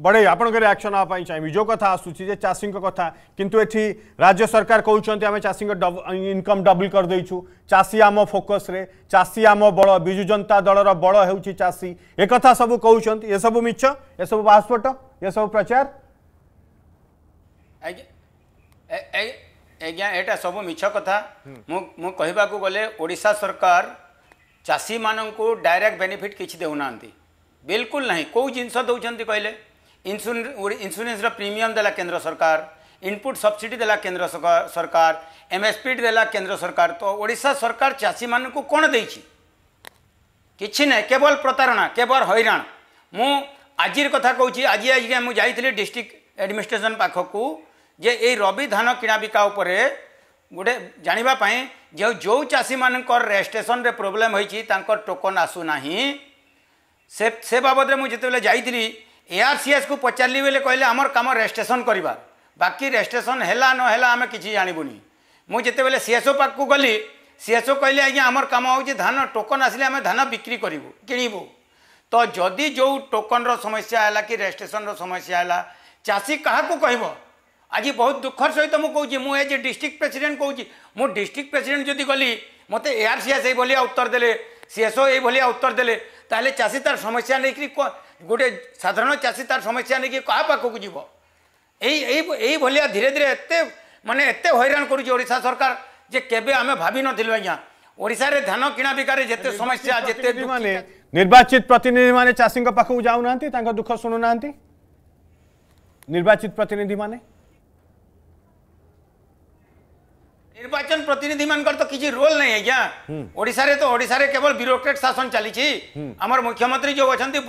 बड़े आप रियाक्शन ना चाहिए जो कथ आसूँ चाषी कथा किंतु ये राज्य सरकार कहते आम चाषी इनकम डबुल करदे चाषी आम फोकस चाषी आम बड़ विजु जनता दल रड़ चाषी एक सब कौन ये सब मिछ ये सब बास्फोट ये सब प्रचार आज्ञा यहाँ सब मिछ कथ मु कह गशा सरकार चाषी मान डायरेक्ट बेनिफिट किसी दे बिलकुल ना कौ जिन दौरान कहले इन्सुरेन्स इन्सुरेन्स प्रीमियम देला केंद्र सरकार इनपुट सब्सिडी देला केंद्र सरकार एमएसपी देला केंद्र सरकार तो ओडा सरकार चाषी मान को कौन दे कि ना केवल प्रतारणा केवल हईराण मु आज कथा कौच आज आज मुझे डिस्ट्रिक्ट एडमिनिस्ट्रेशन पाख को जे ये रबि धान किणाबिका उपर गोटे जानवापी जो जो चाषी मान रेजिट्रेसन रे प्रोब्लेम होकर आसूना से, से बाबद मुझे जाती ଏଆର୍ସିଏସ୍କୁ ପଚାରିଲି ବେଲେ କହିଲେ ଆମର କାମ ରେଜିଷ୍ଟ୍ରେସନ୍ କରିବା ବାକି ରେଜିଷ୍ଟ୍ରେସନ୍ ହେଲା ନହେଲା ଆମେ କିଛି ଜାଣିବୁନି ମୁଁ ଯେତେବେଳେ ସିଏସ୍ଓ ପାଖକୁ ଗଲି ସିଏସ୍ଓ କହିଲେ ଆଜ୍ଞା ଆମର କାମ ହେଉଛି ଧାନ ଟୋକନ୍ ଆସିଲେ ଆମେ ଧାନ ବିକ୍ରି କରିବୁ କିଣିବୁ ତ ଯଦି ଯେଉଁ ଟୋକନ୍ର ସମସ୍ୟା ହେଲା କି ରେଜିଷ୍ଟ୍ରେସନ୍ର ସମସ୍ୟା ହେଲା ଚାଷୀ କାହାକୁ କହିବ ଆଜି ବହୁତ ଦୁଃଖର ସହିତ ମୁଁ କହୁଛି ମୁଁ ଏଜ୍ ଏ ଡିଷ୍ଟ୍ରିକ୍ଟ ପ୍ରେସିଡେଣ୍ଟ କହୁଛି ମୁଁ ଡିଷ୍ଟ୍ରିକ୍ଟ ପ୍ରେସିଡେଣ୍ଟ ଯଦି ଗଲି ମୋତେ ଏଆର୍ସିଏସ୍ ଏଇଭଳିଆ ଉତ୍ତର ଦେଲେ ସିଏସ୍ଓ ଏଇଭଳିଆ ଉତ୍ତର ଦେଲେ ତାହେଲେ ଚାଷୀ ତାର ସମସ୍ୟା ନେଇକରି ଗୋଟେ ସାଧାରଣ ଚାଷୀ ତାର ସମସ୍ୟା ନେଇକି କାହା ପାଖକୁ ଯିବ ଏଇ ଏଇ ଭଳିଆ ଧୀରେ ଧୀରେ ଏତେ ମାନେ ଏତେ ହଇରାଣ କରୁଛି ଓଡ଼ିଶା ସରକାର ଯେ କେବେ ଆମେ ଭାବିନଥିଲୁ ଆଜ୍ଞା ଓଡ଼ିଶାରେ ଧାନ କିଣା ବିକାରେ ଯେତେ ସମସ୍ୟା ଯେତେ ମାନେ ନିର୍ବାଚିତ ପ୍ରତିନିଧିମାନେ ଚାଷୀଙ୍କ ପାଖକୁ ଯାଉନାହାନ୍ତି ତାଙ୍କ ଦୁଃଖ ଶୁଣୁନାହାନ୍ତି ନିର୍ବାଚିତ ପ୍ରତିନିଧିମାନେ নির্বাচন প্রতিনিধি মানকর তো কিছু রোল নাই আজ্ঞা ওড়িশারে তো ওড়িশারে কেবল ব্যুরোক্রেট শাসন চালিছি আমার মুখ্যমন্ত্রী যে অনেক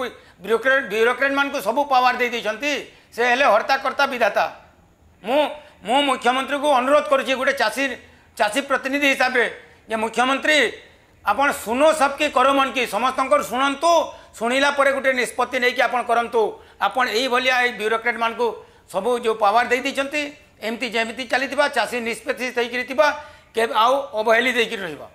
ব্যুরোক্রেট ব্যুরোক্রেট মানুষ সবু পাওয়ার দিয়ে দিয়েছেন সে হলে হর্তাকর্তা বিধাতা মু মু মুখ্যমন্ত্রী অনুরোধ করছি গোটে চাষী চাষী প্রতিনিধি হিসাবে যে মুখ্যমন্ত্রী ଆପଣ ଶୁଣ ସବକେ କର ମନକି ସମସ୍ତଙ୍କର ଶୁଣନ୍ତୁ ଶୁଣିଲା ପରେ ଗୋଟେ ନିଷ୍ପତ୍ତି ନେଇକି ଆପଣ କରନ୍ତୁ ଆପଣ ଏଇଭଳିଆ ଏଇ ବ୍ୟୁରୋକ୍ରାଟମାନଙ୍କୁ ସବୁ ଯେଉଁ ପାୱାର ଦେଇଦେଇଛନ୍ତି एमती जमी चली थी चाषी निष्पत्ति आउ अवहेली रहा